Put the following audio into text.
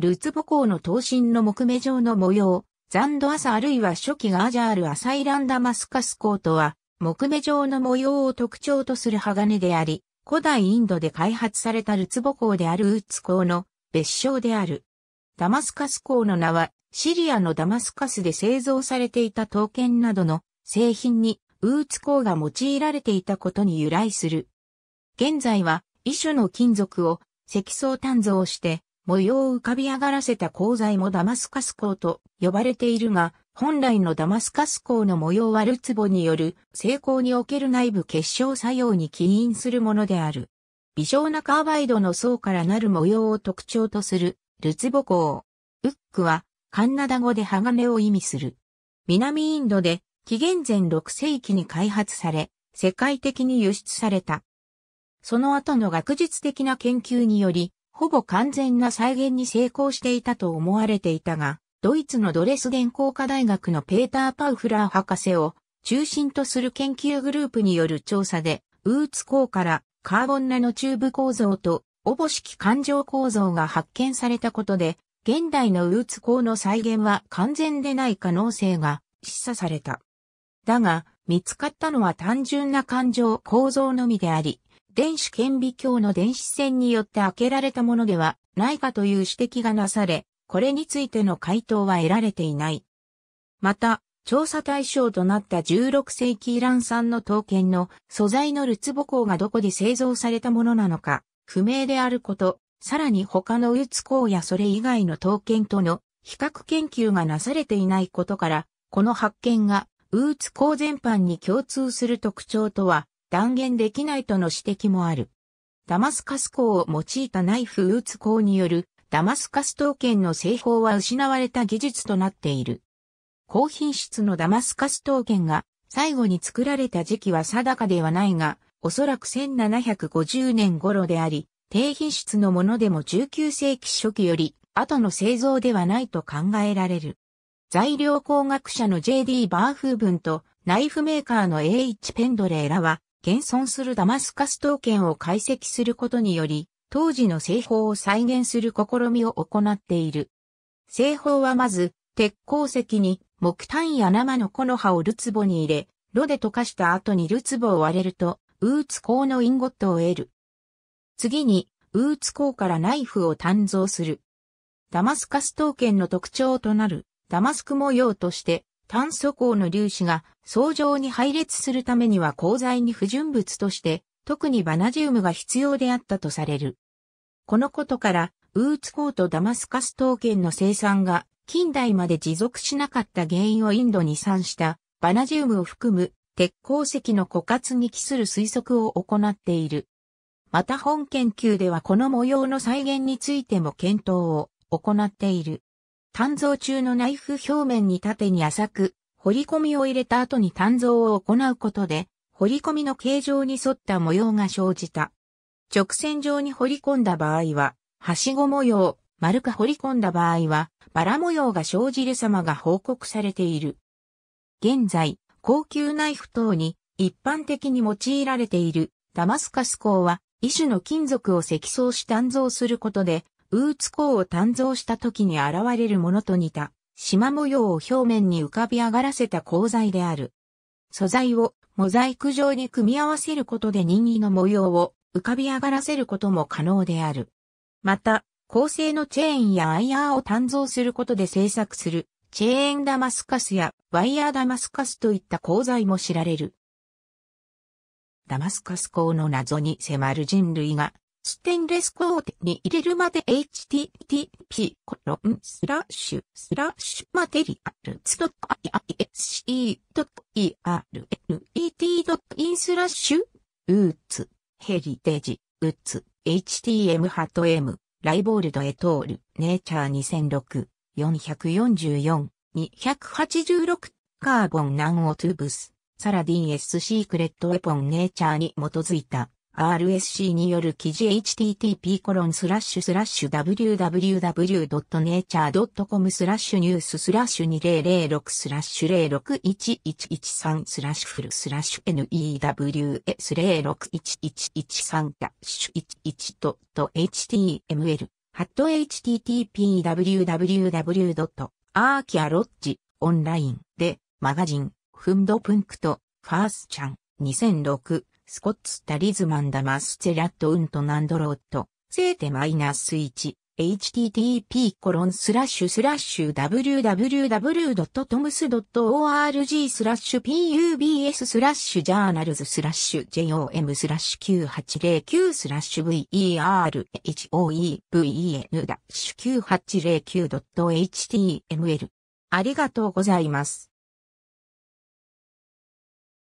ルツボ校の刀身の木目状の模様、ザンドアサあるいは初期ガージャールアサイランダマスカスコとは、木目状の模様を特徴とする鋼であり、古代インドで開発されたルツボ校であるウッツ校の別称である。ダマスカス校の名は、シリアのダマスカスで製造されていた刀剣などの製品にウーツ鋼が用いられていたことに由来する。現在は、遺種の金属を積層鍛造して模様を浮かび上がらせた鋼材もダマスカス鋼と呼ばれているが、本来のダマスカス鋼の模様はルツボによる成功における内部結晶作用に起因するものである。微小なカーバイドの層からなる模様を特徴とするルツボ鋼。ウックはカンナダ語で鋼を意味する。南インドで紀元前6世紀に開発され、世界的に輸出された。その後の学術的な研究により、ほぼ完全な再現に成功していたと思われていたが、ドイツのドレスデ工科大学のペーター・パウフラー博士を中心とする研究グループによる調査で、ウーツ鋼からカーボンナノチューブ構造とおぼしき環状構造が発見されたことで、現代のウーツ鋼の再現は完全でない可能性が示唆された。だが、見つかったのは単純な環状構造のみであり、電子顕微鏡の電子線によって開けられたものではないかという指摘がなされ、これについての回答は得られていない。また、調査対象となった16世紀イラン産の刀剣の素材のルツボ鋼がどこで製造されたものなのか、不明であること、さらに他のウツ鋼やそれ以外の刀剣との比較研究がなされていないことから、この発見がウーツ鋼全般に共通する特徴とは断言できないとの指摘もある。ダマスカス鋼を用いたナイフ打つ鋼によるダマスカス刀剣の製法は失われた技術となっている。高品質のダマスカス刀剣が最後に作られた時期は定かではないが、おそらく1750年頃であり、低品質のものでも19世紀初期より後の製造ではないと考えられる。材料工学者の J.D. バーフーブンとナイフメーカーの A.H. ペンドレーらは現存するダマスカス刀剣を解析することにより、当時の製法を再現する試みを行っている。製法はまず、鉄鉱石に木炭や生の木の葉をルツボに入れ、炉で溶かした後にルツボを割れると、ウーツ鋼のインゴットを得る。次に、ウーツ鋼からナイフを鍛造する。ダマスカス刀剣の特徴となる、ダマスク模様として、炭素鋼の粒子が相乗に配列するためには鋼材に不純物として、特にバナジウムが必要であったとされる。このことから、ウーツ鋼とダマスカス刀剣の生産が近代まで持続しなかった原因をインドに産したバナジウムを含む鉄鉱石の枯渇に帰する推測を行っている。また本研究ではこの模様の再現についても検討を行っている。鍛造中のナイフ表面に縦に浅く、彫り込みを入れた後に鍛造を行うことで、彫り込みの形状に沿った模様が生じた。直線上に彫り込んだ場合は、はしご模様、丸く彫り込んだ場合は、バラ模様が生じる様が報告されている。現在、高級ナイフ等に一般的に用いられているダマスカス鋼は、異種の金属を積層し鍛造することで、ウーツ港を鍛造した時に現れるものと似た、縞模様を表面に浮かび上がらせた鋼材である。素材をモザイク状に組み合わせることで任意の模様を浮かび上がらせることも可能である。また、構製のチェーンやアイヤーを鍛造することで製作する、チェーンダマスカスやワイヤーダマスカスといった鋼材も知られる。ダマスカス鋼の謎に迫る人類がステンレスコーテに入れるまで http コロンスラッシュスラッシュマテリアルツ .ise.ernet.in スラッシュウーツヘリテージウーツ htm ハト m ライボールドエトールネイチャー2006 444-286カーボンナンオトゥブスサラディン S シークレットウェポンネイチャーに基づいた RSC による記事 http://www.nature.com スラッシュニューススラッシュ2006スラッシュ061113スラッシュフルスラッシュ news061113 ダッシュ 11.html ハット http www.archaeology オンラインでマガジンフンドプンクトファースチャン2006スコッツ・タリズマンダマスチラット・ウント・ナンドロット、セーテマイナス1、http コロンスラッシュスラッシュ www.toms.org スラッシュ pubs スラッシュジャーナルズスラッシュ jom スラッシュ9809スラッシュ verhoeven-9809.html ありがとうございます。